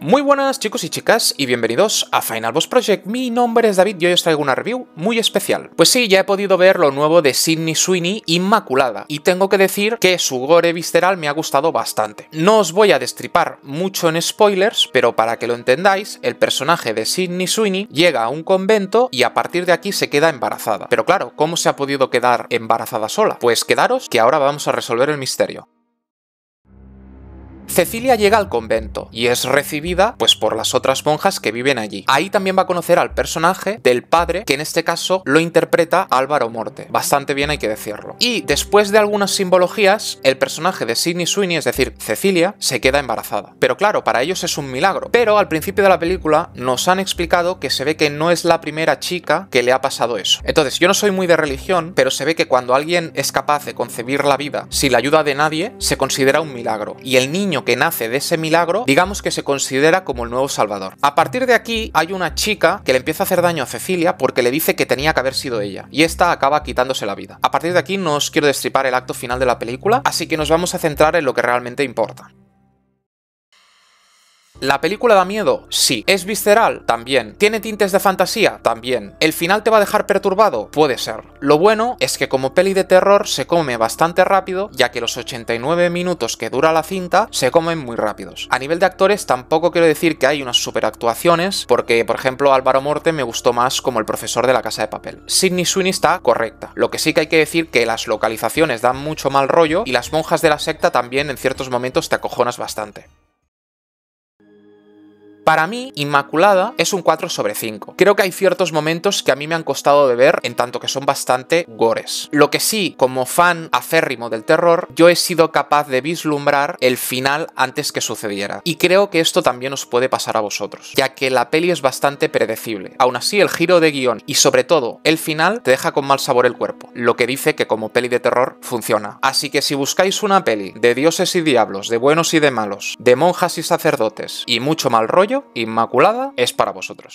Muy buenas chicos y chicas y bienvenidos a Final Boss Project. Mi nombre es David y hoy os traigo una review muy especial. Pues sí, ya he podido ver lo nuevo de Sidney Sweeney Inmaculada y tengo que decir que su gore visceral me ha gustado bastante. No os voy a destripar mucho en spoilers, pero para que lo entendáis, el personaje de Sidney Sweeney llega a un convento y a partir de aquí se queda embarazada. Pero claro, ¿cómo se ha podido quedar embarazada sola? Pues quedaros que ahora vamos a resolver el misterio. Cecilia llega al convento y es recibida pues por las otras monjas que viven allí. Ahí también va a conocer al personaje del padre, que en este caso lo interpreta Álvaro Morte. Bastante bien hay que decirlo. Y después de algunas simbologías, el personaje de Sidney Sweeney, es decir, Cecilia, se queda embarazada. Pero claro, para ellos es un milagro. Pero al principio de la película nos han explicado que se ve que no es la primera chica que le ha pasado eso. Entonces, yo no soy muy de religión, pero se ve que cuando alguien es capaz de concebir la vida sin la ayuda de nadie, se considera un milagro. Y el niño que nace de ese milagro, digamos que se considera como el nuevo Salvador. A partir de aquí hay una chica que le empieza a hacer daño a Cecilia porque le dice que tenía que haber sido ella, y esta acaba quitándose la vida. A partir de aquí no os quiero destripar el acto final de la película, así que nos vamos a centrar en lo que realmente importa. ¿La película da miedo? Sí. ¿Es visceral? También. ¿Tiene tintes de fantasía? También. ¿El final te va a dejar perturbado? Puede ser. Lo bueno es que como peli de terror se come bastante rápido, ya que los 89 minutos que dura la cinta se comen muy rápidos. A nivel de actores tampoco quiero decir que hay unas superactuaciones, porque por ejemplo Álvaro Morte me gustó más como el profesor de la casa de papel. Sidney Sweeney está correcta. Lo que sí que hay que decir que las localizaciones dan mucho mal rollo y las monjas de la secta también en ciertos momentos te acojonas bastante. Para mí, Inmaculada es un 4 sobre 5. Creo que hay ciertos momentos que a mí me han costado de ver, en tanto que son bastante gores. Lo que sí, como fan aférrimo del terror, yo he sido capaz de vislumbrar el final antes que sucediera. Y creo que esto también os puede pasar a vosotros, ya que la peli es bastante predecible. Aún así, el giro de guión y sobre todo el final te deja con mal sabor el cuerpo, lo que dice que como peli de terror funciona. Así que si buscáis una peli de dioses y diablos, de buenos y de malos, de monjas y sacerdotes y mucho mal rollo, Inmaculada es para vosotros.